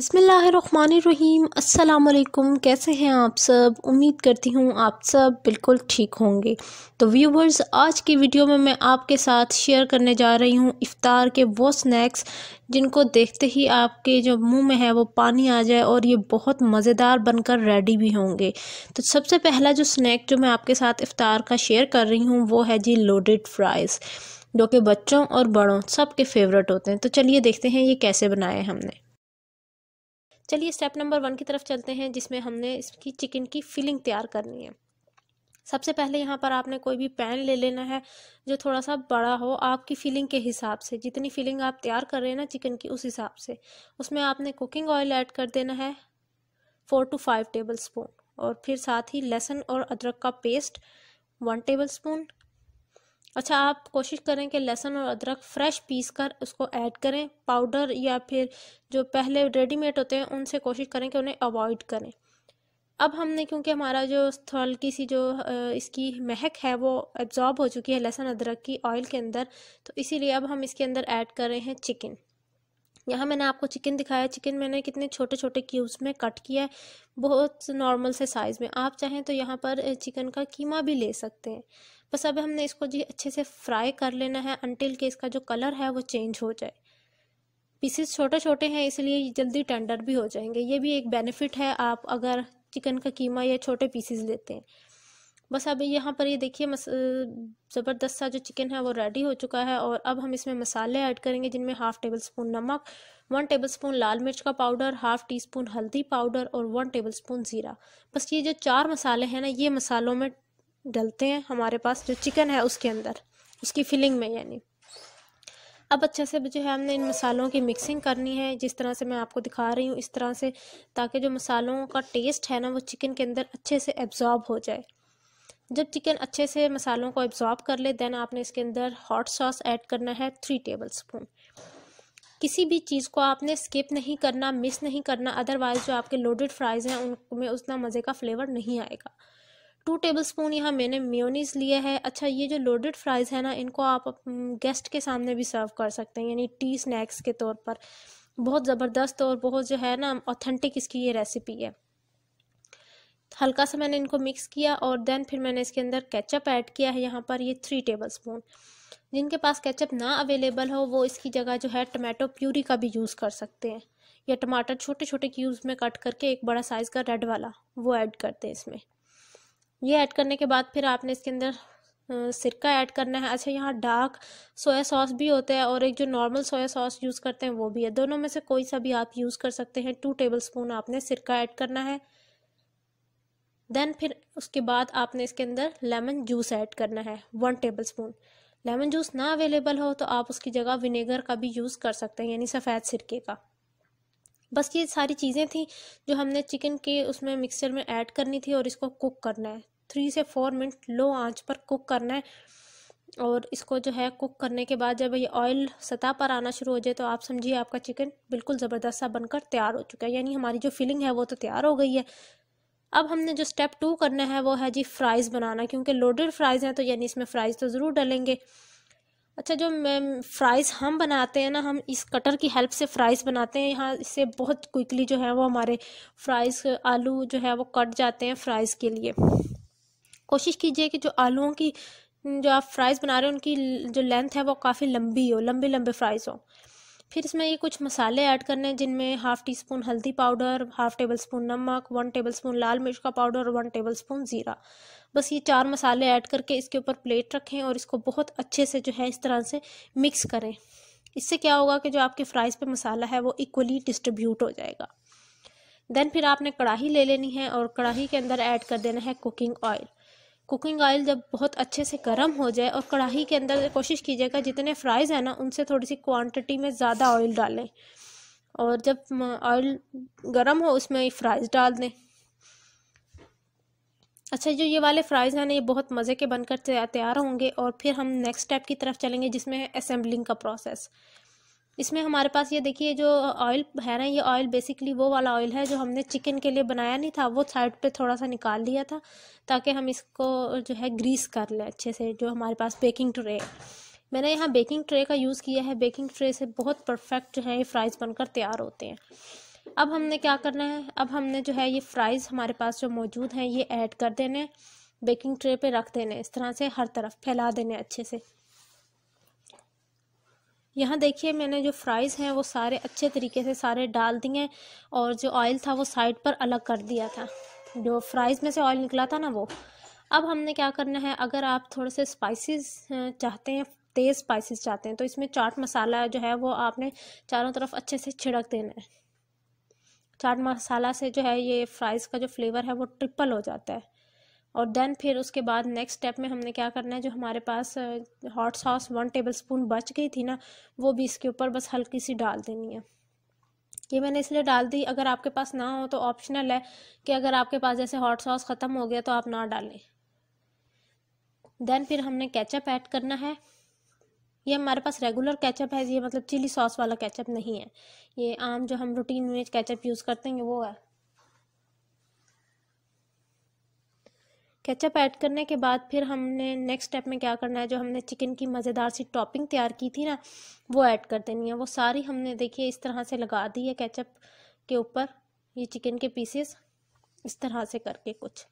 अस्सलाम वालेकुम कैसे हैं आप सब उम्मीद करती हूँ आप सब बिल्कुल ठीक होंगे तो व्यूवर्स आज की वीडियो में मैं आपके साथ शेयर करने जा रही हूँ इफ़ार के वो स्नैक्स जिनको देखते ही आपके जो मुंह में है वो पानी आ जाए और ये बहुत मज़ेदार बनकर रेडी भी होंगे तो सबसे पहला जो स्नैक जो मैं आपके साथ इफ़ार का शेयर कर रही हूँ वो है जी लोडेड फ्राइज़ जो कि बच्चों और बड़ों सब के फेवरेट होते हैं तो चलिए देखते हैं ये कैसे बनाए हमने चलिए स्टेप नंबर वन की तरफ चलते हैं जिसमें हमने इसकी चिकन की फिलिंग तैयार करनी है सबसे पहले यहाँ पर आपने कोई भी पैन ले लेना है जो थोड़ा सा बड़ा हो आपकी फिलिंग के हिसाब से जितनी फीलिंग आप तैयार कर रहे हैं ना चिकन की उस हिसाब से उसमें आपने कुकिंग ऑयल ऐड कर देना है four to five tablespoon और फिर साथ ही लहसुन और अदरक का पेस्ट वन टेबल स्पून अच्छा आप कोशिश करें कि लहसुन और अदरक फ्रेश पीस कर उसको ऐड करें पाउडर या फिर जो पहले रेडीमेड होते हैं उनसे कोशिश करें कि उन्हें अवॉइड करें अब हमने क्योंकि हमारा जो हल्की सी जो इसकी महक है वो एब्ज़ॉर्ब हो चुकी है लहसुन अदरक की ऑयल के अंदर तो इसीलिए अब हम इसके अंदर ऐड कर रहे हैं चिकन यहाँ मैंने आपको चिकन दिखाया चिकन मैंने कितने छोटे छोटे क्यूब्स में कट किया है बहुत नॉर्मल से साइज़ में आप चाहें तो यहाँ पर चिकन का कीमा भी ले सकते हैं बस अब हमने इसको जी अच्छे से फ्राई कर लेना है अनटिल के इसका जो कलर है वो चेंज हो जाए पीसेस छोटे छोटे हैं इसलिए जल्दी टेंडर भी हो जाएंगे ये भी एक बेनिफिट है आप अगर चिकन का कीमा या छोटे पीसेस लेते हैं बस अब यहाँ पर ये देखिए ज़बरदस्त सा जो चिकन है वो रेडी हो चुका है और अब हम इसमें मसाले ऐड करेंगे जिनमें हाफ़ टेबल स्पून नमक वन टेबल स्पून लाल मिर्च का पाउडर हाफ़ टी स्पून हल्दी पाउडर और वन टेबल स्पून ज़ीरा बस ये जो चार मसाले हैं ना ये मसालों में डलते हैं हमारे पास जो चिकन है उसके अंदर उसकी फिलिंग में यानी अब अच्छे से जो है हमने इन मसालों की मिक्सिंग करनी है जिस तरह से मैं आपको दिखा रही हूँ इस तरह से ताकि जो मसालों का टेस्ट है ना वो चिकन के अंदर अच्छे से एब्जॉर्ब हो जाए जब चिकन अच्छे से मसालों को एब्जॉर्ब कर ले देन आपने इसके अंदर हॉट सॉस ऐड करना है थ्री टेबल स्पून किसी भी चीज़ को आपने स्किप नहीं करना मिस नहीं करना अदरवाइज़ जो आपके लोडेड फ्राइज़ हैं उनमें उतना मज़े का फ्लेवर नहीं आएगा टू टेबल स्पून यहाँ मैंने म्योनीस लिया है अच्छा ये जो लोडेड फ्राइज़ है ना इनको आप गेस्ट के सामने भी सर्व कर सकते हैं यानी टी स्नैक्स के तौर पर बहुत ज़बरदस्त और बहुत जो है ना ऑथेंटिक इसकी ये रेसिपी है हल्का सा मैंने इनको मिक्स किया और देन फिर मैंने इसके अंदर केचप ऐड किया है यहाँ पर ये थ्री टेबल स्पून जिनके पास केचप ना अवेलेबल हो वो इसकी जगह जो है टमाटो प्यूरी का भी यूज़ कर सकते हैं या टमाटर छोटे छोटे क्यूब्स में कट करके एक बड़ा साइज़ का रेड वाला वो ऐड करते हैं इसमें ये ऐड करने के बाद फिर आपने इसके अंदर सिरका ऐड करना है अच्छा यहाँ डार्क सोया सॉस भी होता है और एक जो नॉर्मल सोया सॉस यूज़ करते हैं वो भी है दोनों में से कोई सा भी आप यूज़ कर सकते हैं टू टेबल स्पून आपने सिरका ऐड करना है देन फिर उसके बाद आपने इसके अंदर लेमन जूस ऐड करना है one tablespoon lemon juice ना अवेलेबल हो तो आप उसकी जगह विनेगर का भी यूज़ कर सकते हैं यानी सफ़ेद सिरके का बस ये सारी चीज़ें थी जो हमने चिकन के उसमें मिक्सचर में ऐड करनी थी और इसको कुक करना है थ्री से फोर मिनट लो आंच पर कुक करना है और इसको जो है कुक करने के बाद जब ये ऑयल सतह पर आना शुरू हो जाए तो आप समझिए आपका चिकन बिल्कुल ज़बरदस्त सा बनकर तैयार हो चुका है यानी हमारी जो फिलिंग है वो तो तैयार हो गई है अब हमने जो स्टेप टू करना है वो है जी फ्राइज़ बनाना क्योंकि लोडेड फ्राइज़ हैं तो यानी इसमें फ्राइज़ तो ज़रूर डलेंगे अच्छा जो मैम फ्राइज़ हम बनाते हैं ना हम इस कटर की हेल्प से फ्राइज़ बनाते हैं यहाँ इससे बहुत क्विकली जो है वो हमारे फ्राइज़ आलू जो है वो कट जाते हैं फ्राइज़ के लिए कोशिश कीजिए कि जो आलूओं की जो आप फ्राइज़ बना रहे हैं उनकी जो लेंथ है वो काफ़ी लंबी हो लंबे लंबे फ्राइज़ हो फिर इसमें ये कुछ मसाले ऐड करने हैं जिनमें हाफ़ टी स्पून हल्दी पाउडर हाफ़ टेबल स्पून नमक वन टेबल स्पून लाल मिर्च का पाउडर और वन टेबल स्पून ज़ीरा बस ये चार मसाले ऐड करके इसके ऊपर प्लेट रखें और इसको बहुत अच्छे से जो है इस तरह से मिक्स करें इससे क्या होगा कि जो आपके फ्राइज़ पे मसाला है वो इक्वली डिस्ट्रीब्यूट हो जाएगा देन फिर आपने कढ़ाई ले लेनी है और कढ़ाई के अंदर ऐड कर देना है कुकिंग ऑयल कुकिंग ऑयल जब बहुत अच्छे से गर्म हो जाए और कढ़ाई के अंदर कोशिश कीजिएगा जितने फ्राइज़ हैं ना उनसे थोड़ी सी क्वांटिटी में ज़्यादा ऑयल डालें और जब ऑयल गर्म हो उसमें फ्राइज़ डाल दें अच्छा जो ये वाले फ्राइज़ हैं ना ये बहुत मज़े के बनकर तैयार होंगे और फिर हम नेक्स्ट स्टेप की तरफ चलेंगे जिसमें है का प्रोसेस इसमें हमारे पास ये देखिए जो ऑयल है ना ये ऑयल बेसिकली वो वाला ऑयल है जो हमने चिकन के लिए बनाया नहीं था वो साइड पे थोड़ा सा निकाल लिया था ताकि हम इसको जो है ग्रीस कर लें अच्छे से जो हमारे पास बेकिंग ट्रे है मैंने यहाँ बेकिंग ट्रे का यूज़ किया है बेकिंग ट्रे से बहुत परफेक्ट जो है ये फ्राइज़ बनकर तैयार होते हैं अब हमने क्या करना है अब हमने जो है ये फ्राइज़ हमारे पास जो मौजूद हैं ये ऐड कर देने बेकिंग ट्रे पर रख देने इस तरह से हर तरफ फैला देने अच्छे से यहाँ देखिए मैंने जो फ्राइज़ हैं वो सारे अच्छे तरीके से सारे डाल दिए और जो ऑयल था वो साइड पर अलग कर दिया था जो फ्राइज़ में से ऑयल निकला था ना वो अब हमने क्या करना है अगर आप थोड़े से स्पाइसेस चाहते हैं तेज़ स्पाइसेस चाहते हैं तो इसमें चाट मसाला जो है वो आपने चारों तरफ अच्छे से छिड़क देना है चाट मसाला से जो है ये फ्राइज़ का जो फ्लेवर है वो ट्रिपल हो जाता है और देन फिर उसके बाद नेक्स्ट स्टेप में हमने क्या करना है जो हमारे पास hot sauce one tablespoon बच गई थी ना वो भी इसके ऊपर बस हल्की सी डाल देनी है ये मैंने इसलिए डाल दी अगर आपके पास ना हो तो ऑप्शनल है कि अगर आपके पास जैसे हॉट सॉस ख़त्म हो गया तो आप ना डालें देन फिर हमने कैचअप ऐड करना है ये हमारे पास रेगुलर कैचअप है ये मतलब चिली सॉस वाला कैचअप नहीं है ये आम जो हम रूटीन में कैचअप यूज़ करते हैं वो है केचप ऐड करने के बाद फिर हमने नेक्स्ट स्टेप में क्या करना है जो हमने चिकन की मज़ेदार सी टॉपिंग तैयार की थी ना वो ऐड कर देनी है वो सारी हमने देखिए इस तरह से लगा दी है केचप के ऊपर ये चिकन के पीसेस इस तरह से करके कुछ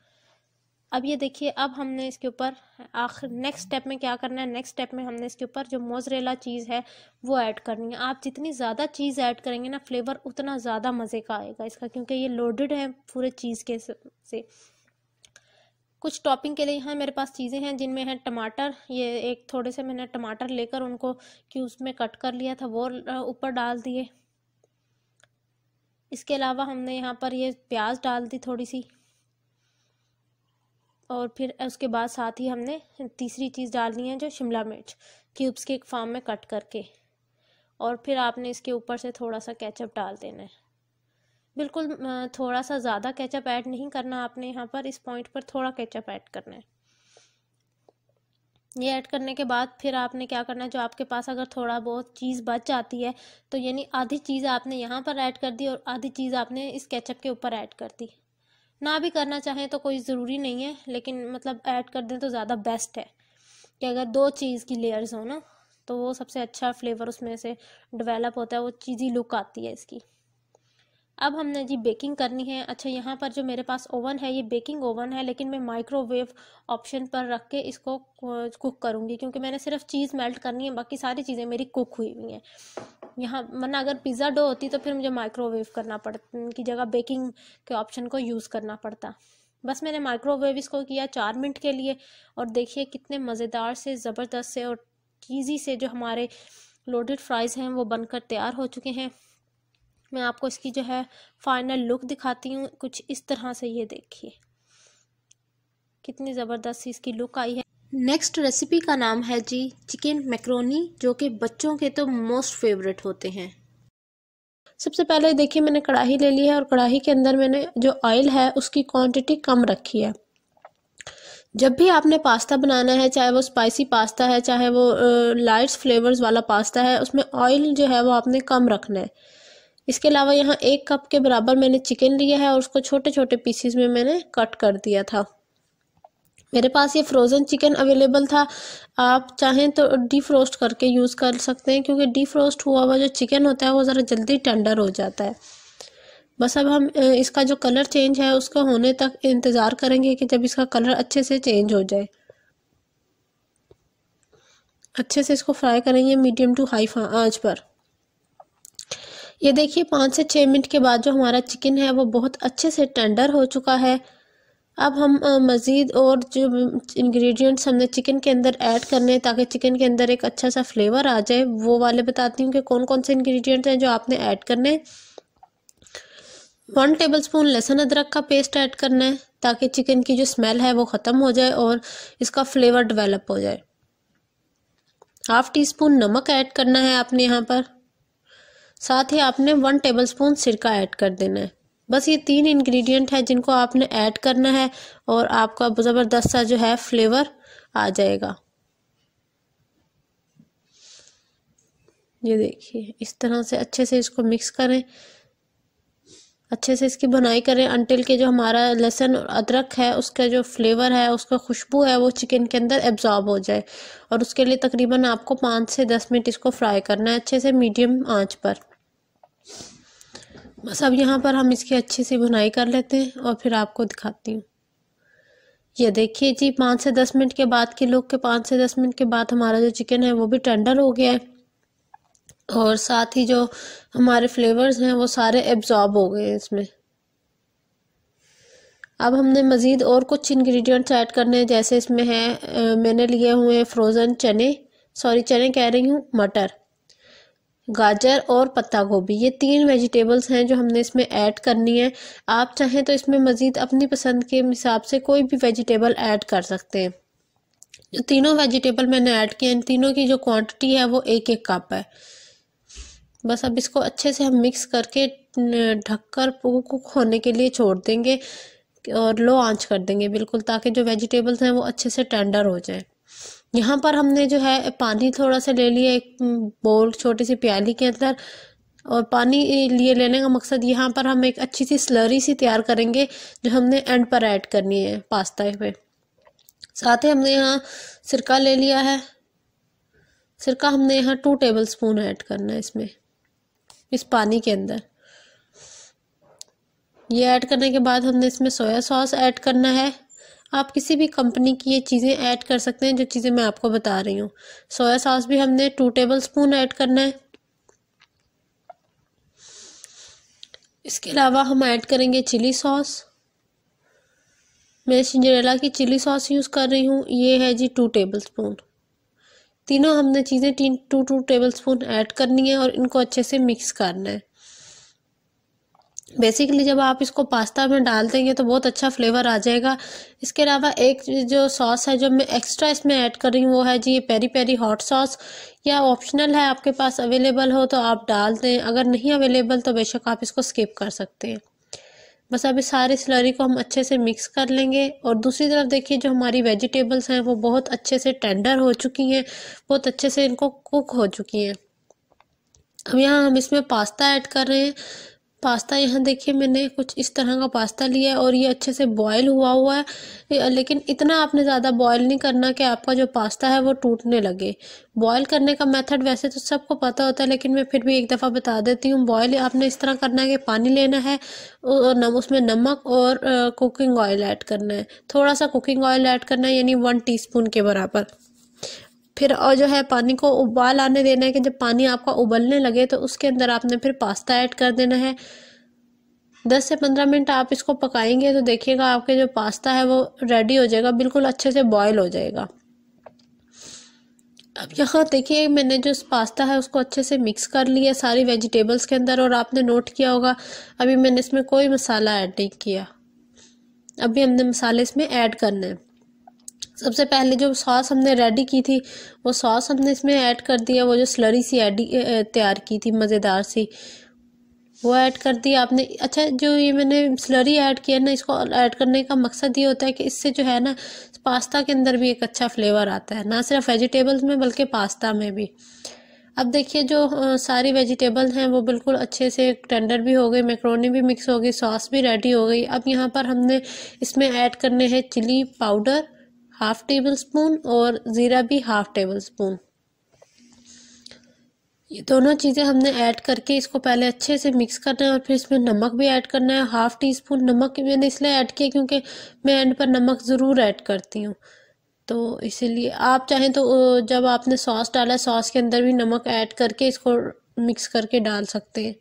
अब ये देखिए अब हमने इसके ऊपर आखिर नेक्स्ट स्टेप में क्या करना है नेक्स्ट स्टेप में हमने इसके ऊपर जो मोजरेला चीज़ है वो ऐड करनी है आप जितनी ज़्यादा चीज़ ऐड करेंगे ना फ्लेवर उतना ज़्यादा मज़े का आएगा इसका क्योंकि ये लोडेड है पूरे चीज़ के से कुछ टॉपिंग के लिए यहाँ मेरे पास चीज़ें हैं जिनमें है टमाटर ये एक थोड़े से मैंने टमाटर लेकर उनको क्यूब्स में कट कर लिया था वो ऊपर डाल दिए इसके अलावा हमने यहाँ पर ये प्याज डाल दी थोड़ी सी और फिर उसके बाद साथ ही हमने तीसरी चीज़ डालनी है जो शिमला मिर्च क्यूब्स के एक फार्म में कट करके और फिर आपने इसके ऊपर से थोड़ा सा कैचअप डाल देना है बिल्कुल थोड़ा सा ज़्यादा केचप ऐड नहीं करना आपने यहाँ पर इस पॉइंट पर थोड़ा केचप ऐड करना है ये ऐड करने के बाद फिर आपने क्या करना है जो आपके पास अगर थोड़ा बहुत चीज़ बच जाती है तो यानी आधी चीज़ आपने यहाँ पर ऐड कर दी और आधी चीज़ आपने इस केचप के ऊपर ऐड कर दी ना भी करना चाहें तो कोई ज़रूरी नहीं है लेकिन मतलब ऐड कर दें तो ज़्यादा बेस्ट है कि अगर दो चीज़ की लेयर्स हो ना तो वो सबसे अच्छा फ्लेवर उसमें से डिवेलप होता है वो चीज़ी लुक आती है इसकी अब हमने जी बेकिंग करनी है अच्छा यहाँ पर जो मेरे पास ओवन है ये बेकिंग ओवन है लेकिन मैं माइक्रोवेव ऑप्शन पर रख के इसको कुक करूँगी क्योंकि मैंने सिर्फ चीज़ मेल्ट करनी है बाकी सारी चीज़ें मेरी कुक हुई हुई हैं यहाँ मना अगर पिज़्ज़ा डो होती तो फिर मुझे माइक्रोवेव करना पड़ की जगह बेकिंग के ऑप्शन को यूज़ करना पड़ता बस मैंने माइक्रोवेव इसको किया चार मिनट के लिए और देखिए कितने मज़ेदार से ज़बरदस्त से और ईजी से जो हमारे लोडेड फ्राइज़ हैं वो बनकर तैयार हो चुके हैं मैं आपको इसकी जो है फाइनल लुक दिखाती हूँ कुछ इस तरह से ये देखिए कितनी ज़बरदस्त इसकी लुक आई है नेक्स्ट रेसिपी का नाम है जी चिकन मैक्रोनी जो कि बच्चों के तो मोस्ट फेवरेट होते हैं सबसे पहले देखिए मैंने कढ़ाई ले ली है और कढ़ाई के अंदर मैंने जो ऑयल है उसकी क्वांटिटी कम रखी है जब भी आपने पास्ता बनाना है चाहे वो स्पाइसी पास्ता है चाहे वो लाइट्स फ्लेवर्स वाला पास्ता है उसमें ऑयल जो है वो आपने कम रखना है इसके अलावा यहाँ एक कप के बराबर मैंने चिकन लिया है और उसको छोटे छोटे पीसीज में मैंने कट कर दिया था मेरे पास ये फ्रोज़न चिकन अवेलेबल था आप चाहें तो फ्रोस्ट करके यूज़ कर सकते हैं क्योंकि फ्रोस्ट हुआ हुआ जो चिकन होता है वो ज़रा जल्दी टेंडर हो जाता है बस अब हम इसका जो कलर चेंज है उसको होने तक इंतज़ार करेंगे कि जब इसका कलर अच्छे से चेंज हो जाए अच्छे से इसको फ्राई करेंगे मीडियम टू हाई आंच पर ये देखिए पाँच से छः मिनट के बाद जो हमारा चिकन है वो बहुत अच्छे से टेंडर हो चुका है अब हम मज़ीद और जो इंग्रेडिएंट्स हमने चिकन के अंदर ऐड करने हैं ताकि चिकन के अंदर एक अच्छा सा फ्लेवर आ जाए वो वाले बताती हूँ कि कौन कौन से इंग्रेडिएंट्स हैं जो आपने ऐड करने हैं वन टेबल स्पून लहसुन अदरक का पेस्ट ऐड करना है ताकि चिकन की जो स्मेल है वो ख़त्म हो जाए और इसका फ्लेवर डिवेलप हो जाए हाफ़ टी स्पून नमक ऐड करना है आपने यहाँ पर साथ ही आपने वन टेबलस्पून सिरका ऐड कर देना है बस ये तीन इंग्रेडिएंट है जिनको आपने ऐड करना है और आपका ज़बरदस्त सा जो है फ्लेवर आ जाएगा ये देखिए इस तरह से अच्छे से इसको मिक्स करें अच्छे से इसकी बुनाई करें अंटिल के जो हमारा लहसुन और अदरक है उसका जो फ्लेवर है उसका खुशबू है वो चिकन के अंदर एब्जॉर्ब हो जाए और उसके लिए तकरीबन आपको पाँच से दस मिनट इसको फ्राई करना है अच्छे से मीडियम आंच पर बस अब यहाँ पर हम इसकी अच्छे से भुनाई कर लेते हैं और फिर आपको दिखाती हूँ ये देखिए जी पाँच से दस मिनट के बाद के लोग के पाँच से दस मिनट के बाद हमारा जो चिकन है वो भी टेंडर हो गया है और साथ ही जो हमारे फ्लेवर्स हैं वो सारे एब्जॉर्ब हो गए हैं इसमें अब हमने मज़ीद और कुछ इंग्रेडिएंट्स ऐड करने हैं जैसे इसमें है मैंने लिए हुए हैं फ्रोज़न चने सॉरी चने कह रही हूँ मटर गाजर और पत्ता गोभी ये तीन वेजिटेबल्स हैं जो हमने इसमें ऐड करनी है आप चाहें तो इसमें मज़ीद अपनी पसंद के हिसाब से कोई भी वेजिटेबल ऐड कर सकते हैं जो तीनों वेजिटेबल मैंने ऐड किए हैं तीनों की जो क्वांटिटी है वो एक एक कप है बस अब इसको अच्छे से हम मिक्स करके ढककर कुक होने के लिए छोड़ देंगे और लो आंच कर देंगे बिल्कुल ताकि जो वेजिटेबल्स हैं वो अच्छे से टेंडर हो जाएं यहाँ पर हमने जो है पानी थोड़ा सा ले लिया एक बोल छोटी सी प्याली के अंदर और पानी लिए लेने का मकसद यहाँ पर हम एक अच्छी सी स्लरी सी तैयार करेंगे जो हमने एंड पर ऐड करनी है पास्ता में साथ ही हमने यहाँ सिरका ले लिया है सिरका हमने यहाँ टू टेबल स्पून ऐड करना है इसमें इस पानी के अंदर ये ऐड करने के बाद हमने इसमें सोया सॉस ऐड करना है आप किसी भी कंपनी की ये चीज़ें ऐड कर सकते हैं जो चीज़ें मैं आपको बता रही हूँ सोया सॉस भी हमने टू टेबल स्पून ऐड करना है इसके अलावा हम ऐड करेंगे चिली सॉस मैं सिंजरेला की चिली सॉस यूज़ कर रही हूँ ये है जी टू टेबल स्पून तीनों हमने चीज़ें तीन two two tablespoon add करनी है और इनको अच्छे से मिक्स करना है बेसिकली जब आप इसको पास्ता में डाल देंगे तो बहुत अच्छा फ्लेवर आ जाएगा इसके अलावा एक जो सॉस है जो मैं एक्स्ट्रा इसमें ऐड कर रही हूँ वो है जी ये पेरी पेरी हॉट सॉस या ऑप्शनल है आपके पास अवेलेबल हो तो आप डाल दें अगर नहीं अवेलेबल तो बेशक आप इसको स्किप कर सकते हैं बस अभी सारी स्लरी को हम अच्छे से मिक्स कर लेंगे और दूसरी तरफ देखिए जो हमारी वेजिटेबल्स हैं वो बहुत अच्छे से टेंडर हो चुकी हैं बहुत अच्छे से इनको कुक हो चुकी हैं अब यहाँ हम इसमें पास्ता ऐड कर रहे हैं पास्ता यहाँ देखिए मैंने कुछ इस तरह का पास्ता लिया है और ये अच्छे से बॉयल हुआ हुआ है लेकिन इतना आपने ज़्यादा बॉयल नहीं करना कि आपका जो पास्ता है वो टूटने लगे बॉयल करने का मेथड वैसे तो सबको पता होता है लेकिन मैं फिर भी एक दफ़ा बता देती हूँ बॉयल आपने इस तरह करना है कि पानी लेना है और नम उसमें नमक और कुकिंग ऑयल ऐड करना है थोड़ा सा कुकिंग ऑयल ऐड करना है यानी वन टी के बराबर फिर और जो है पानी को उबाल आने देना है कि जब पानी आपका उबलने लगे तो उसके अंदर आपने फिर पास्ता ऐड कर देना है दस से पंद्रह मिनट आप इसको पकाएंगे तो देखिएगा आपके जो पास्ता है वो रेडी हो जाएगा बिल्कुल अच्छे से बॉयल हो जाएगा अब यहाँ देखिए मैंने जो पास्ता है उसको अच्छे से मिक्स कर लिया सारी वेजिटेबल्स के अंदर और आपने नोट किया होगा अभी मैंने इसमें कोई मसाला ऐड नहीं किया अभी हमने मसाले इसमें ऐड करने हैं सबसे पहले जो सॉस हमने रेडी की थी वो सॉस हमने इसमें ऐड कर दिया वो जो स्लरी सी एडी तैयार की थी मज़ेदार सी वो ऐड कर दिया आपने अच्छा जो ये मैंने स्लरी ऐड किया है ना इसको ऐड करने का मकसद ये होता है कि इससे जो है ना पास्ता के अंदर भी एक अच्छा फ्लेवर आता है ना सिर्फ वेजिटेबल्स में बल्कि पास्ता में भी अब देखिए जो सारी वेजिटेबल हैं वो बिल्कुल अच्छे से टेंडर भी हो गई मैक्रोनी भी मिक्स हो गई सॉस भी रेडी हो गई अब यहाँ पर हमने इसमें ऐड करने हैं chilli powder half tablespoon और ज़ीरा भी हाफ टेबल स्पून ये दोनों चीज़ें हमने ऐड करके इसको पहले अच्छे से मिक्स करना है और फिर इसमें नमक भी ऐड करना है हाफ़ टी स्पून नमक मैंने इसलिए ऐड किया क्योंकि मैं एंड पर नमक ज़रूर ऐड करती हूँ तो इसीलिए आप चाहें तो जब आपने सॉस डाला सॉस के अंदर भी नमक ऐड करके इसको मिक्स करके डाल सकते हैं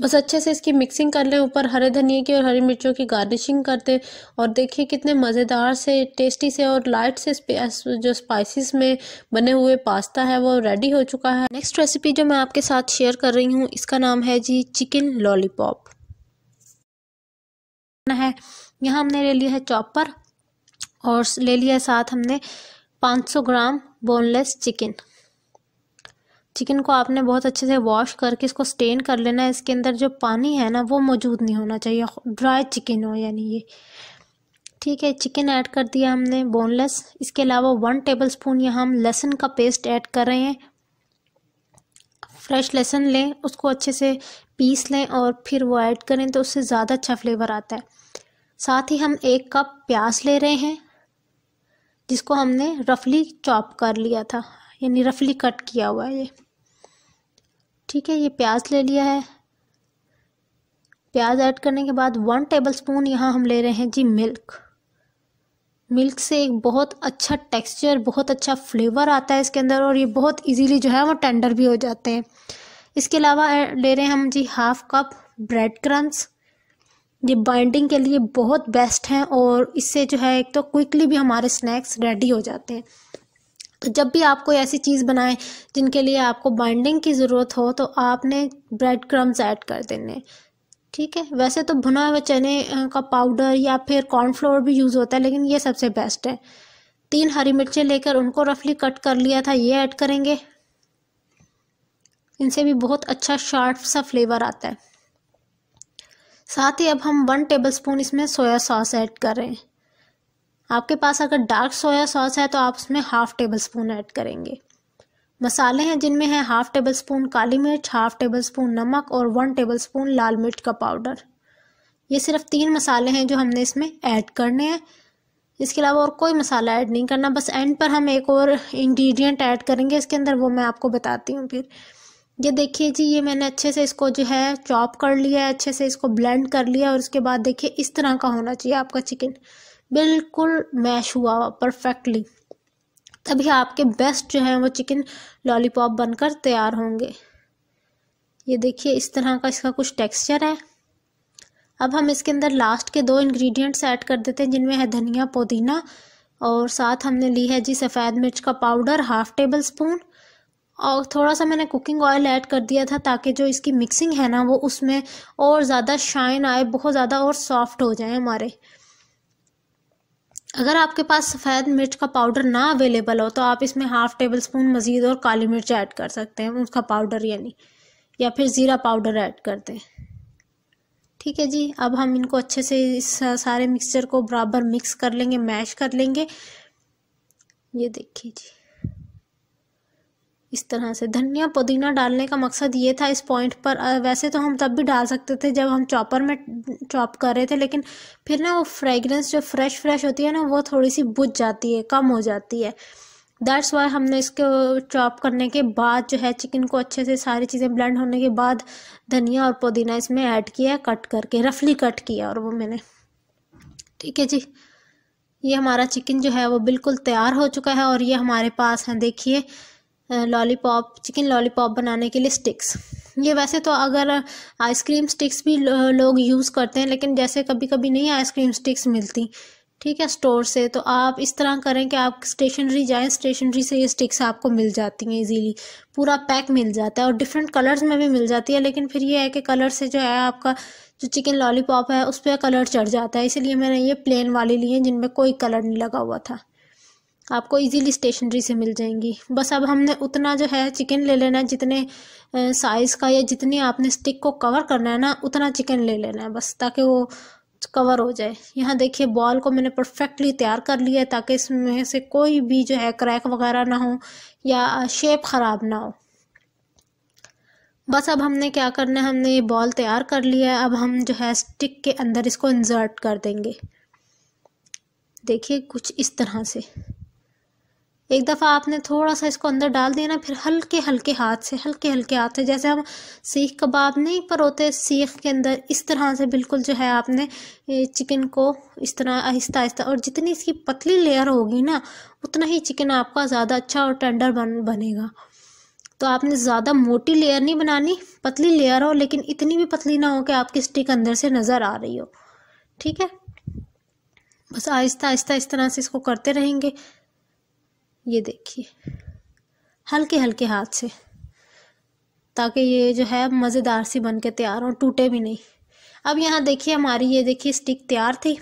बस अच्छे से इसकी मिक्सिंग कर लें ऊपर हरे धनिए की और हरी मिर्चों की गार्निशिंग कर दें और देखिए कितने मज़ेदार से टेस्टी से और लाइट से जो स्पाइसेस में बने हुए पास्ता है वो रेडी हो चुका है नेक्स्ट रेसिपी जो मैं आपके साथ शेयर कर रही हूँ इसका नाम है जी चिकन लॉलीपॉप है यहाँ हमने ले लिया है चॉपर और ले लिया साथ हमने पाँच ग्राम बोनलेस चिकन चिकन को आपने बहुत अच्छे से वॉश करके इसको स्टेन कर लेना है इसके अंदर जो पानी है ना वो मौजूद नहीं होना चाहिए ड्राई चिकन हो यानी ये ठीक है चिकन ऐड कर दिया हमने बोनलेस इसके अलावा वन टेबल स्पून यहाँ हम लहसुन का पेस्ट ऐड कर रहे हैं फ्रेश लहसुन लें उसको अच्छे से पीस लें और फिर वो ऐड करें तो उससे ज़्यादा अच्छा फ्लेवर आता है साथ ही हम एक कप प्याज ले रहे हैं जिसको हमने रफली चॉप कर लिया था यानी रफली कट किया हुआ है ये ठीक है ये प्याज ले लिया है प्याज ऐड करने के बाद वन टेबल स्पून यहाँ हम ले रहे हैं जी मिल्क मिल्क से एक बहुत अच्छा टेक्सचर बहुत अच्छा फ्लेवर आता है इसके अंदर और ये बहुत इजीली जो है वो टेंडर भी हो जाते हैं इसके अलावा ले रहे हैं हम जी हाफ कप ब्रेड क्रम्स ये बाइंडिंग के लिए बहुत बेस्ट हैं और इससे जो है एक तो क्विकली भी हमारे स्नैक्स रेडी हो जाते हैं तो जब भी आप कोई ऐसी चीज़ बनाएं जिनके लिए आपको बाइंडिंग की ज़रूरत हो तो आपने ब्रेड क्रम्स ऐड कर देने ठीक है वैसे तो भुना हुआ चने का पाउडर या फिर कॉर्नफ्लोर भी यूज़ होता है लेकिन ये सबसे बेस्ट है तीन हरी मिर्चें लेकर उनको रफली कट कर लिया था ये ऐड करेंगे इनसे भी बहुत अच्छा शार्प सा फ्लेवर आता है साथ ही अब हम वन टेबलस्पून इसमें सोया सॉस ऐड कर रहे हैं आपके पास अगर डार्क सोया सॉस है तो आप उसमें हाफ़ टेबल स्पून ऐड करेंगे मसाले हैं जिनमें है हाफ़ टेबल स्पून काली मिर्च हाफ़ टेबल स्पून नमक और वन टेबल स्पून लाल मिर्च का पाउडर ये सिर्फ तीन मसाले हैं जो हमने इसमें ऐड करने हैं इसके अलावा और कोई मसाला ऐड नहीं करना बस एंड पर हम एक और इंग्रेडिएंट ऐड करेंगे इसके अंदर वो मैं आपको बताती हूँ फिर ये देखिए जी ये मैंने अच्छे से इसको जो है चॉप कर लिया है अच्छे से इसको ब्लेंड कर लिया और उसके बाद देखिए इस तरह का होना चाहिए आपका चिकन बिल्कुल मैश हुआ परफेक्टली तभी आपके बेस्ट जो हैं वो चिकन लॉलीपॉप बनकर तैयार होंगे ये देखिए इस तरह का इसका कुछ टेक्सचर है अब हम इसके अंदर लास्ट के दो इंग्रेडिएंट्स ऐड कर देते हैं जिनमें है धनिया पुदीना और साथ हमने ली है जी सफ़ेद मिर्च का पाउडर हाफ़ टेबल स्पून और थोड़ा सा मैंने कुकिंग ऑयल ऐड कर दिया था ताकि जो इसकी मिक्सिंग है ना वो उसमें और ज़्यादा शाइन आए बहुत ज़्यादा और सॉफ्ट हो जाए हमारे अगर आपके पास सफ़ेद मिर्च का पाउडर ना अवेलेबल हो तो आप इसमें हाफ़ टेबल स्पून मज़ीद और काली मिर्च ऐड कर सकते हैं उसका पाउडर यानी या फिर ज़ीरा पाउडर ऐड कर दें ठीक है जी अब हम इनको अच्छे से इस सारे मिक्सचर को बराबर मिक्स कर लेंगे मैश कर लेंगे ये देखिए जी इस तरह से धनिया पुदीना डालने का मकसद ये था इस पॉइंट पर वैसे तो हम तब भी डाल सकते थे जब हम चॉपर में चॉप कर रहे थे लेकिन फिर ना वो फ्रेगरेंस जो फ्रेश फ्रेश होती है ना वो थोड़ी सी बुझ जाती है कम हो जाती है दैट्स वाई हमने इसको चॉप करने के बाद जो है चिकन को अच्छे से सारी चीज़ें ब्लेंड होने के बाद धनिया और पुदीना इसमें ऐड किया कट करके रफली कट किया और वो मैंने ठीक है जी ये हमारा चिकन जो है वो बिल्कुल तैयार हो चुका है और ये हमारे पास है देखिए लॉलीपॉप चिकन लॉलीपॉप बनाने के लिए स्टिक्स ये वैसे तो अगर आइसक्रीम स्टिक्स भी लोग यूज़ करते हैं लेकिन जैसे कभी कभी नहीं आइसक्रीम स्टिक्स मिलती ठीक है स्टोर से तो आप इस तरह करें कि आप स्टेशनरी जाएं स्टेशनरी से ये स्टिक्स आपको मिल जाती हैं इजीली पूरा पैक मिल जाता है और डिफरेंट कलर्स में भी मिल जाती है लेकिन फिर ये है कि कलर से जो है आपका जो चिकन लॉलीपॉप है उस पर कलर चढ़ जाता है इसीलिए मैंने ये प्लेन वाले लिए जिनमें कोई कलर नहीं लगा हुआ था आपको इजीली स्टेशनरी से मिल जाएंगी बस अब हमने उतना जो है चिकन ले लेना है जितने साइज़ का या जितनी आपने स्टिक को कवर करना है ना उतना चिकन ले लेना है बस ताकि वो कवर हो जाए यहाँ देखिए बॉल को मैंने परफेक्टली तैयार कर लिया है ताकि इसमें से कोई भी जो है क्रैक वगैरह ना हो या शेप ख़राब ना हो बस अब हमने क्या करना है हमने ये बॉल तैयार कर लिया है अब हम जो है स्टिक के अंदर इसको इंसर्ट कर देंगे देखिए कुछ इस तरह से एक दफ़ा आपने थोड़ा सा इसको अंदर डाल देना फिर हल्के हल्के हाथ से हल्के हल्के हाथ से जैसे हम सीख कबाब नहीं पर होते सीख के अंदर इस तरह से बिल्कुल जो है आपने चिकन को इस तरह आहिस्ता आहिस्ता और जितनी इसकी पतली लेयर होगी ना उतना ही चिकन आपका ज़्यादा अच्छा और टेंडर बन बनेगा तो आपने ज़्यादा मोटी लेयर नहीं बनानी पतली लेयर हो लेकिन इतनी भी पतली ना हो कि आपकी स्टिक अंदर से नज़र आ रही हो ठीक है बस आहिस्ता आहिस्ता इस तरह से इसको करते रहेंगे ये देखिए हल्के हल्के हाथ से ताकि ये जो है मज़ेदार सी बन के तैयार हो टूटे भी नहीं अब यहाँ देखिए हमारी ये देखिए स्टिक तैयार थी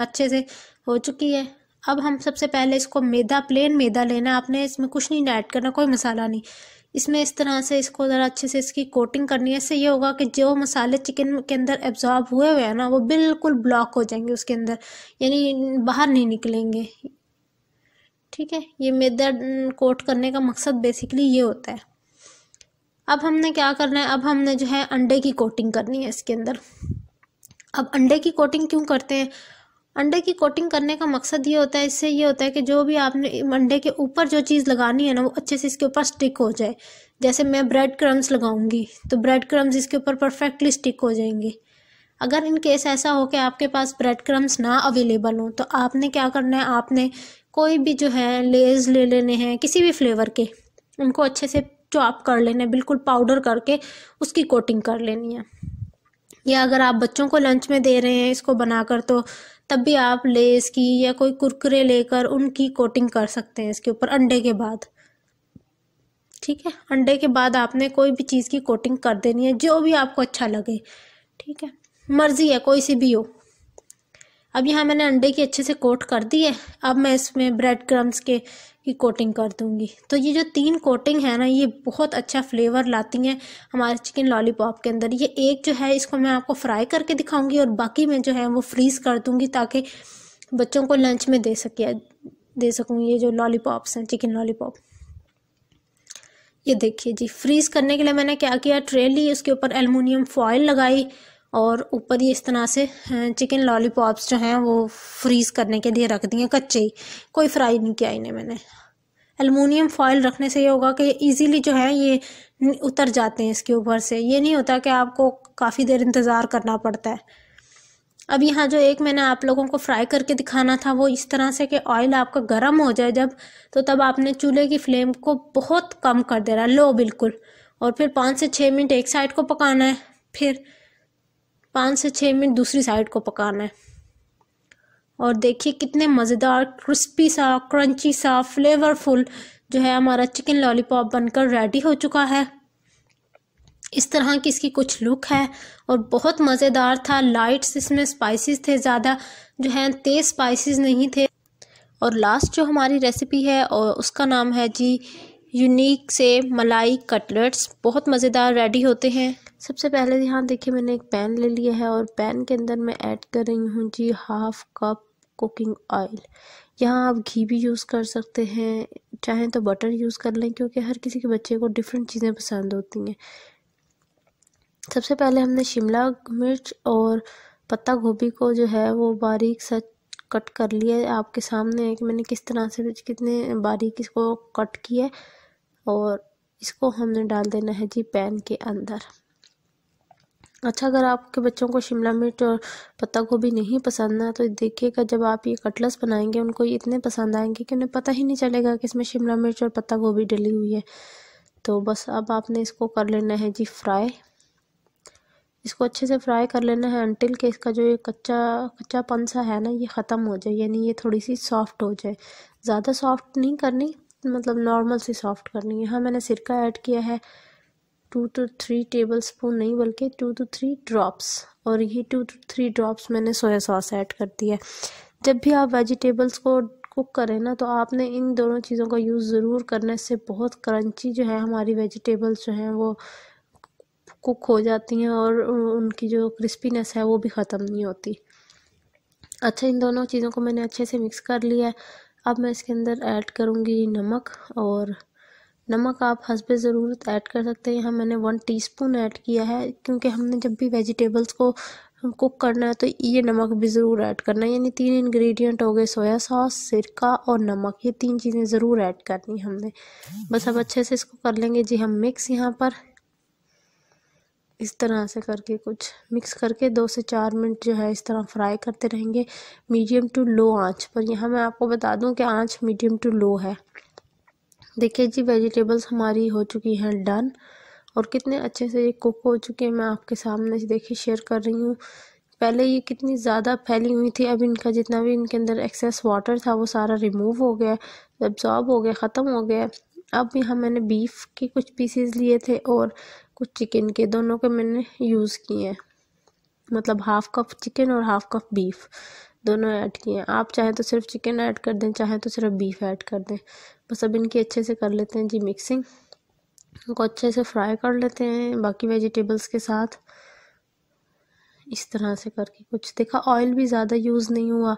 अच्छे से हो चुकी है अब हम सबसे पहले इसको मैदा प्लेन मैदा लेना आपने इसमें कुछ नहीं ऐड करना कोई मसाला नहीं इसमें इस तरह से इसको ज़रा अच्छे से इसकी कोटिंग करनी है इससे ये होगा कि जो मसाले चिकन के अंदर एब्जॉर्ब हुए हुए हैं ना वो बिल्कुल ब्लॉक हो जाएंगे उसके अंदर यानी बाहर नहीं निकलेंगे ठीक है ये मैदा कोट करने का मकसद बेसिकली ये होता है अब हमने क्या करना है अब हमने जो है अंडे की कोटिंग करनी है इसके अंदर अब अंडे की कोटिंग क्यों करते हैं अंडे की कोटिंग करने का मकसद ये होता है इससे ये होता है कि जो भी आपने अंडे के ऊपर जो चीज़ लगानी है ना वो अच्छे से इसके ऊपर स्टिक हो जाए जैसे मैं ब्रेड क्रम्स लगाऊंगी तो ब्रेड क्रम्स इसके ऊपर परफेक्टली स्टिक हो जाएंगे अगर इन केस ऐसा हो कि आपके पास ब्रेड क्रम्स ना अवेलेबल हों तो आपने क्या करना है आपने कोई भी जो है लेज ले लेने हैं किसी भी फ्लेवर के उनको अच्छे से चॉप कर लेने बिल्कुल पाउडर करके उसकी कोटिंग कर लेनी है या अगर आप बच्चों को लंच में दे रहे हैं इसको बनाकर तो तब भी आप लेस की या कोई कुरकुरे लेकर उनकी कोटिंग कर सकते हैं इसके ऊपर अंडे के बाद ठीक है अंडे के बाद आपने कोई भी चीज़ की कोटिंग कर देनी है जो भी आपको अच्छा लगे ठीक है मर्ज़ी है कोई सी भी हो अब यहाँ मैंने अंडे की अच्छे से कोट कर दी है अब मैं इसमें ब्रेड क्रम्स के की कोटिंग कर दूंगी तो ये जो तीन कोटिंग है ना ये बहुत अच्छा फ्लेवर लाती हैं हमारे चिकन लॉलीपॉप के अंदर ये एक जो है इसको मैं आपको फ्राई करके दिखाऊंगी और बाकी मैं जो है वो फ्रीज़ कर दूंगी ताकि बच्चों को लंच में दे सके दे सकूँ ये जो लॉलीपॉप्स हैं चिकन लॉलीपॉप ये देखिए जी फ्रीज़ करने के लिए मैंने क्या किया ट्रे ली उसके ऊपर एलमिनियम फॉयल लगाई और ऊपर ही इस तरह से चिकन लॉलीपॉप्स जो हैं वो फ्रीज़ करने के लिए रख दिए कच्चे ही कोई फ्राई नहीं किया इन्हें मैंने एलमिनियम फॉइल रखने से ये होगा कि इजीली जो है ये उतर जाते हैं इसके ऊपर से ये नहीं होता कि आपको काफ़ी देर इंतज़ार करना पड़ता है अब यहाँ जो एक मैंने आप लोगों को फ्राई करके दिखाना था वो इस तरह से कि ऑयल आपका गर्म हो जाए जब तो तब आपने चूल्हे की फ्लेम को बहुत कम कर देना लो बिल्कुल और फिर पाँच से छः मिनट एक साइड को पकाना है फिर पाँच से छः मिनट दूसरी साइड को पकाना है और देखिए कितने मज़ेदार क्रिस्पी सा क्रंची सा फ्लेवरफुल जो है हमारा चिकन लॉलीपॉप बनकर रेडी हो चुका है इस तरह की इसकी कुछ लुक है और बहुत मज़ेदार था लाइट्स इसमें स्पाइसेस थे ज़्यादा जो है तेज़ स्पाइसेस नहीं थे और लास्ट जो हमारी रेसिपी है और उसका नाम है जी यूनिक से मलाई कटलेट्स बहुत मज़ेदार रेडी होते हैं सबसे पहले यहाँ देखिए मैंने एक पैन ले लिया है और पैन के अंदर मैं ऐड कर रही हूँ जी हाफ़ कप कुकिंग ऑयल यहाँ आप घी भी यूज़ कर सकते हैं चाहें तो बटर यूज़ कर लें क्योंकि हर किसी के बच्चे को डिफरेंट चीज़ें पसंद होती हैं सबसे पहले हमने शिमला मिर्च और पत्ता गोभी को जो है वो बारीक सा कट कर लिया आपके सामने है कि मैंने किस तरह से कितने बारीक इसको कट किया है और इसको हमने डाल देना है जी पैन के अंदर अच्छा अगर आपके बच्चों को शिमला मिर्च और पत्ता गोभी नहीं पसंद है तो देखिएगा जब आप ये कटलस बनाएंगे उनको ये इतने पसंद आएंगे कि उन्हें पता ही नहीं चलेगा कि इसमें शिमला मिर्च और पत्ता गोभी डली हुई है तो बस अब आपने इसको कर लेना है जी फ्राई इसको अच्छे से फ्राई कर लेना है अनटिल के इसका जो ये कच्चा कच्चा पन सा है ना ये ख़त्म हो जाए यानी ये थोड़ी सी सॉफ्ट हो जाए ज़्यादा सॉफ्ट नहीं करनी मतलब नॉर्मल सी सॉफ्ट करनी है हाँ मैंने सिरका ऐड किया है two to three tablespoon नहीं बल्कि टू टू थ्री ड्रॉप्स और ये टू टू थ्री ड्रॉप्स मैंने सोया सॉस ऐड कर दी है जब भी आप वेजिटेबल्स को कुक करें ना तो आपने इन दोनों चीज़ों का यूज़ ज़रूर करना इससे बहुत क्रंची जो है हमारी वेजिटेबल्स जो हैं वो कुक हो जाती हैं और उनकी जो क्रिस्पीनेस है वो भी ख़त्म नहीं होती अच्छा इन दोनों चीज़ों को मैंने अच्छे से मिक्स कर लिया है अब मैं इसके अंदर ऐड करूँगी नमक और नमक आप हंसब ज़रूरत ऐड कर सकते हैं यहाँ मैंने वन टीस्पून ऐड किया है क्योंकि हमने जब भी वेजिटेबल्स को कुक करना है तो ये नमक भी ज़रूर ऐड करना है यानी तीन इंग्रेडिएंट हो गए सोया सॉस सिरका और नमक ये तीन चीज़ें ज़रूर ऐड करनी हमने बस अब अच्छे से इसको कर लेंगे जी हम मिक्स यहाँ पर इस तरह से करके कुछ मिक्स करके दो से चार मिनट जो है इस तरह फ्राई करते रहेंगे मीडियम टू लो आंच पर यहाँ मैं आपको बता दूं कि आंच मीडियम टू लो है देखिए जी वेजिटेबल्स हमारी हो चुकी हैं डन और कितने अच्छे से ये कुक हो चुके हैं मैं आपके सामने से देखिए शेयर कर रही हूँ पहले ये कितनी ज़्यादा फैली हुई थी अब इनका जितना भी इनके अंदर एक्सेस वाटर था वो सारा रिमूव हो गया एब्जॉर्ब हो गया ख़त्म हो गया अब यहाँ मैंने बीफ के कुछ पीसेस लिए थे और कुछ चिकन के दोनों के मैंने यूज़ किए हैं मतलब हाफ़ कप चिकन और हाफ़ कप बीफ दोनों ऐड किए हैं आप चाहें तो सिर्फ चिकन ऐड कर दें चाहें तो सिर्फ बीफ ऐड कर दें बस अब इनकी अच्छे से कर लेते हैं जी मिक्सिंग उनको अच्छे से फ्राई कर लेते हैं बाकी वेजिटेबल्स के साथ इस तरह से करके कुछ देखा ऑयल भी ज़्यादा यूज़ नहीं हुआ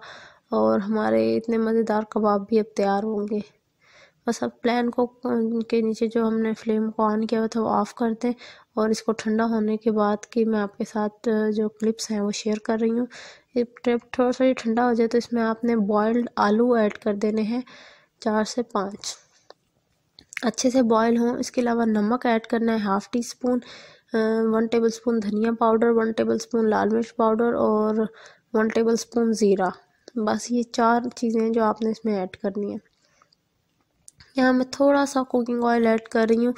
और हमारे इतने मज़ेदार कबाब भी अब तैयार होंगे बस अब प्लान को के नीचे जो हमने फ्लेम को ऑन किया हुआ था वो ऑफ़ कर दें और इसको ठंडा होने के बाद कि मैं आपके साथ जो क्लिप्स हैं वो शेयर कर रही हूँ ये ट्रिप थोड़ा सा ये ठंडा हो जाए तो इसमें आपने बॉयल्ड आलू ऐड कर देने हैं चार से पाँच अच्छे से बॉयल हों इसके अलावा नमक ऐड करना है half teaspoon one tablespoon धनिया पाउडर वन टेबल स्पून लाल मिर्च पाउडर और वन टेबल स्पून ज़ीरा बस ये चार चीज़ें जो आपने इसमें ऐड करनी है यहाँ मैं थोड़ा सा कुकिंग ऑयल ऐड कर रही हूँ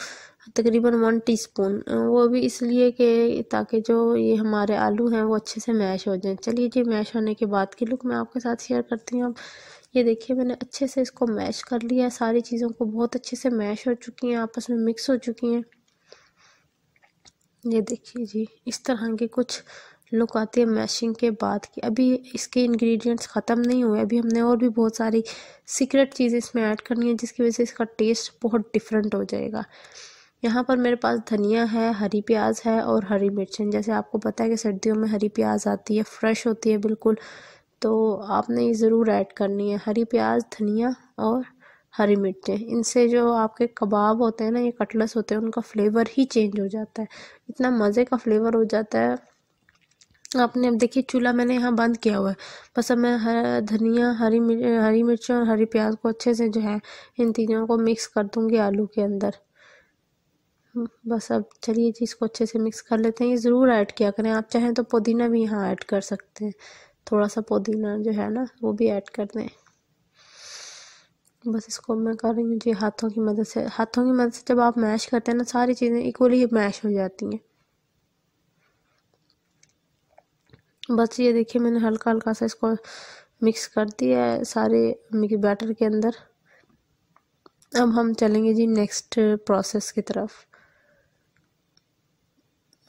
तकरीबन वन टीस्पून वो भी इसलिए कि ताकि जो ये हमारे आलू हैं वो अच्छे से मैश हो जाएं चलिए जी मैश होने के बाद की लुक मैं आपके साथ शेयर करती हूँ अब ये देखिए मैंने अच्छे से इसको मैश कर लिया है सारी चीज़ों को बहुत अच्छे से मैश हो चुकी हैं आपस में मिक्स हो चुकी हैं ये देखिए जी इस तरह के कुछ लुक आती है मैशिंग के बाद कि अभी इसके इंग्रेडिएंट्स ख़त्म नहीं हुए अभी हमने और भी बहुत सारी सीक्रेट चीज़ें इसमें ऐड करनी है जिसकी वजह से इसका टेस्ट बहुत डिफरेंट हो जाएगा यहाँ पर मेरे पास धनिया है हरी प्याज है और हरी मिर्चें जैसे आपको पता है कि सर्दियों में हरी प्याज आती है फ्रेश होती है बिल्कुल तो आपने ये ज़रूर ऐड करनी है हरी प्याज धनिया और हरी मिर्चें इनसे जो आपके कबाब होते हैं ना ये कटलस होते हैं उनका फ्लेवर ही चेंज हो जाता है इतना मज़े का फ्लेवर हो जाता है आपने अब देखिए चूल्हा मैंने यहाँ बंद किया हुआ है बस अब मैं हरा धनिया हरी मिर्च हरी मिर्च और हरी प्याज को अच्छे से जो है इन तीनों को मिक्स कर दूँगी आलू के अंदर बस अब चलिए जी इसको अच्छे से मिक्स कर लेते हैं ये ज़रूर ऐड किया करें आप चाहें तो पुदीना भी यहाँ ऐड कर सकते हैं थोड़ा सा पुदीना जो है ना वो भी ऐड कर दें बस इसको मैं कर रही हूँ जी हाथों की मदद से हाथों की मदद से जब आप मैश करते हैं ना सारी चीज़ें इक्वली मैश हो जाती हैं बस ये देखिए मैंने हल्का हल्का सा इसको मिक्स कर दिया है सारे बैटर के अंदर अब हम चलेंगे जी नेक्स्ट प्रोसेस की तरफ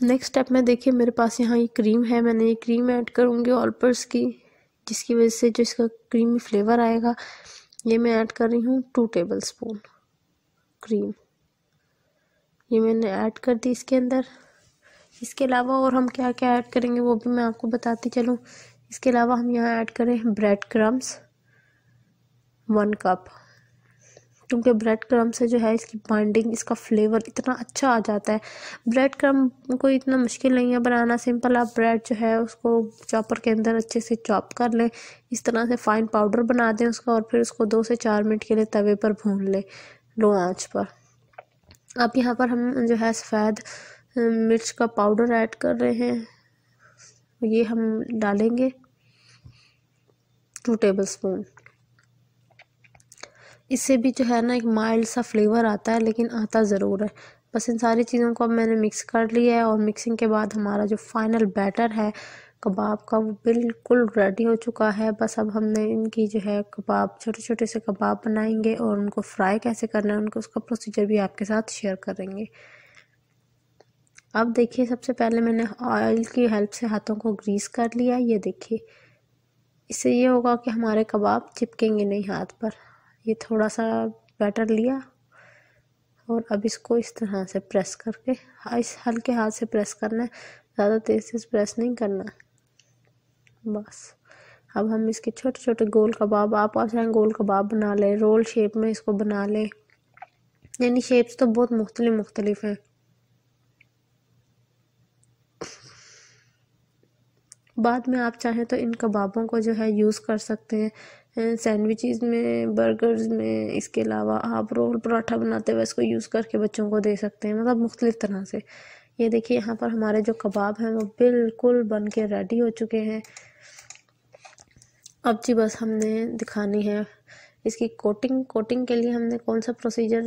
नेक्स्ट स्टेप में देखिए मेरे पास यहाँ ये क्रीम है मैंने ये क्रीम ऐड करूँगी ऑल्पर्स की जिसकी वजह से जो इसका क्रीमी फ्लेवर आएगा ये मैं ऐड कर रही हूँ टू टेबल स्पून क्रीम ये मैंने ऐड कर दी इसके अंदर इसके अलावा और हम क्या क्या ऐड करेंगे वो भी मैं आपको बताती चलूँ इसके अलावा हम यहाँ ऐड करें ब्रेड क्रम्स वन कप क्योंकि ब्रेड क्रम से जो है इसकी बाइंडिंग इसका फ्लेवर इतना अच्छा आ जाता है ब्रेड क्रम कोई इतना मुश्किल नहीं है बनाना सिंपल आप ब्रेड जो है उसको चॉपर के अंदर अच्छे से चॉप कर लें इस तरह से फ़ाइन पाउडर बना दें उसका और फिर उसको दो से चार मिनट के लिए तवे पर भून लें लो आँच पर अब यहाँ पर हम जो है सफ़ेद मिर्च का पाउडर ऐड कर रहे हैं ये हम डालेंगे टू टेबल स्पून इससे भी जो है ना एक माइल्ड सा फ्लेवर आता है लेकिन आता ज़रूर है बस इन सारी चीज़ों को अब मैंने मिक्स कर लिया है और मिक्सिंग के बाद हमारा जो फाइनल बैटर है कबाब का वो बिल्कुल रेडी हो चुका है बस अब हमने इनकी जो है कबाब छोटे छोटे से कबाब बनाएंगे और उनको फ्राई कैसे करना है उनको उसका प्रोसीजर भी आपके साथ शेयर करेंगे अब देखिए सबसे पहले मैंने ऑयल की हेल्प से हाथों को ग्रीस कर लिया ये देखिए इससे ये होगा कि हमारे कबाब चिपकेंगे नहीं हाथ पर ये थोड़ा सा बैटर लिया और अब इसको इस तरह से प्रेस करके इस हल्के हाथ से प्रेस करना है ज़्यादा तेज़ से प्रेस नहीं करना बस अब हम इसके छोटे छोटे गोल कबाब आप चाहे गोल कबाब बना लें रोल शेप में इसको बना लें यानी शेप्स तो बहुत मुख्तलि मुख्तलिफ हैं बाद में आप चाहें तो इन कबाबों को जो है यूज़ कर सकते हैं सैंडविचेस में बर्गर्स में इसके अलावा आप रोल पराठा बनाते हुए इसको यूज़ करके बच्चों को दे सकते हैं मतलब मुख्तलिफ़ तरह से ये देखिए यहाँ पर हमारे जो कबाब हैं वो बिल्कुल बन के रेडी हो चुके हैं अब जी बस हमने दिखानी है इसकी कोटिंग कोटिंग के लिए हमने कौन सा प्रोसीजर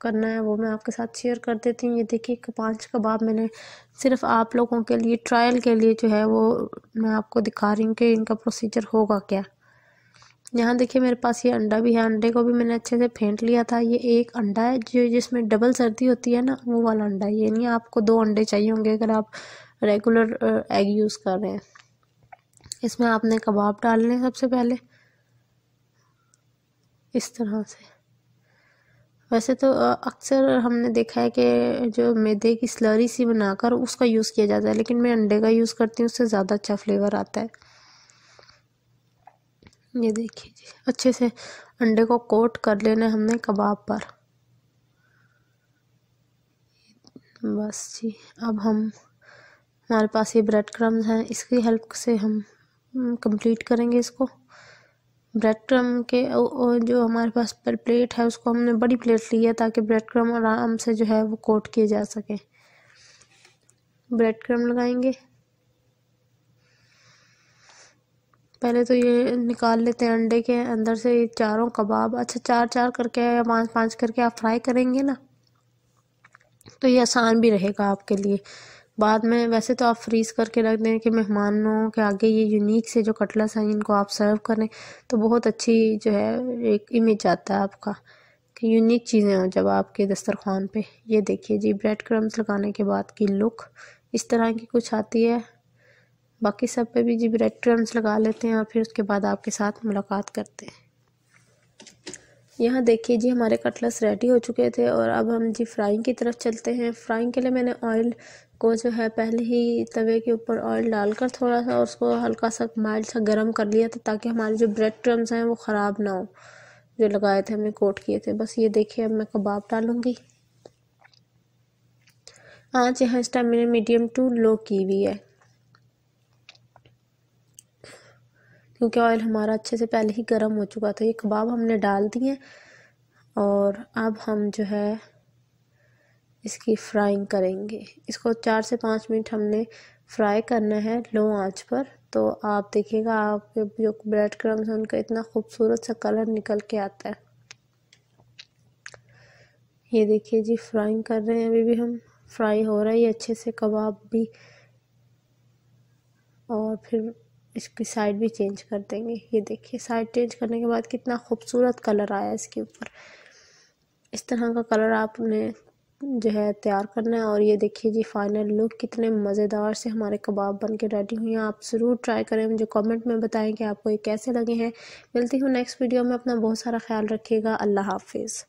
करना है वो मैं आपके साथ शेयर कर देती हूँ ये देखिए पांच कबाब मैंने सिर्फ आप लोगों के लिए ट्रायल के लिए जो है वो मैं आपको दिखा रही हूँ कि इनका प्रोसीजर होगा क्या यहाँ देखिए मेरे पास ये अंडा भी है अंडे को भी मैंने अच्छे से फेंट लिया था ये एक अंडा है जो जिसमें डबल सर्दी होती है ना वो वाला अंडा है ये नहीं आपको दो अंडे चाहिए होंगे अगर आप रेगुलर एग यूज़ कर रहे हैं इसमें आपने कबाब डालने सबसे पहले इस तरह से वैसे तो अक्सर हमने देखा है कि जो मैदे की स्लरी सी बनाकर उसका यूज़ किया जाता है लेकिन मैं अंडे का यूज़ करती हूँ उससे ज़्यादा अच्छा फ्लेवर आता है ये देखिए जी अच्छे से अंडे को कोट कर लेना है हमने कबाब पर बस जी अब हम हमारे पास ये ब्रेड क्रम्स हैं इसकी हेल्प से हम कंप्लीट हम्म, करेंगे इसको ब्रेड क्रम के और जो हमारे पास पर प्लेट है उसको हमने बड़ी प्लेट ली है ताकि ब्रेड क्रम आराम से जो है वो कोट किए जा सके ब्रेड क्रम लगाएंगे पहले तो ये निकाल लेते हैं अंडे के अंदर से चारों कबाब अच्छा चार चार करके या पाँच पाँच करके आप फ्राई करेंगे ना तो ये आसान भी रहेगा आपके लिए बाद में वैसे तो आप फ्रीज़ करके रख दें कि मेहमानों के आगे ये यूनिक से जो कटलस हैं इनको आप सर्व करें तो बहुत अच्छी जो है एक इमेज आता है आपका कि यूनिक चीज़ें हों जब आपके दस्तरखान पे ये देखिए जी ब्रेड क्रम्स लगाने के बाद की लुक इस तरह की कुछ आती है बाकी सब पे भी जी ब्रेड क्रम्स लगा लेते हैं और फिर उसके बाद आपके साथ मुलाकात करते हैं यहाँ देखिए जी हमारे कटलस रेडी हो चुके थे और अब हम जी फ्राइंग की तरफ चलते हैं फ्राइंग के लिए मैंने ऑयल को जो है पहले ही तवे के ऊपर ऑयल डालकर थोड़ा सा उसको हल्का सा माइल्ड सा गर्म कर लिया था ताकि हमारे जो ब्रेड क्रम्स हैं वो ख़राब ना हो जो लगाए थे हमने कोट किए थे बस ये देखिए अब मैं कबाब डालूँगी आज यहाँ इस टाइम मैंने मीडियम टू लो की हुई है क्योंकि ऑयल हमारा अच्छे से पहले ही गर्म हो चुका था ये कबाब हमने डाल दिए और अब हम जो है इसकी फ्राइंग करेंगे इसको चार से पाँच मिनट हमने फ्राई करना है लो आंच पर तो आप देखिएगा आपके जो ब्रेड क्रम्स हैं उनका इतना खूबसूरत सा कलर निकल के आता है ये देखिए जी फ्राइंग कर रहे हैं अभी भी हम फ्राई हो रहा है ये अच्छे से कबाब भी और फिर इसकी साइड भी चेंज कर देंगे ये देखिए साइड चेंज करने के बाद कितना खूबसूरत कलर आया इसके ऊपर इस तरह का कलर आपने जो है तैयार करना है और ये देखिए जी फाइनल लुक कितने मज़ेदार से हमारे कबाब बन के रेडी हुए हैं आप ज़रूर ट्राई करें मुझे कमेंट में बताएं कि आपको ये कैसे लगे हैं मिलती हूँ नेक्स्ट वीडियो में अपना बहुत सारा ख्याल रखिएगा अल्लाह हाफिज़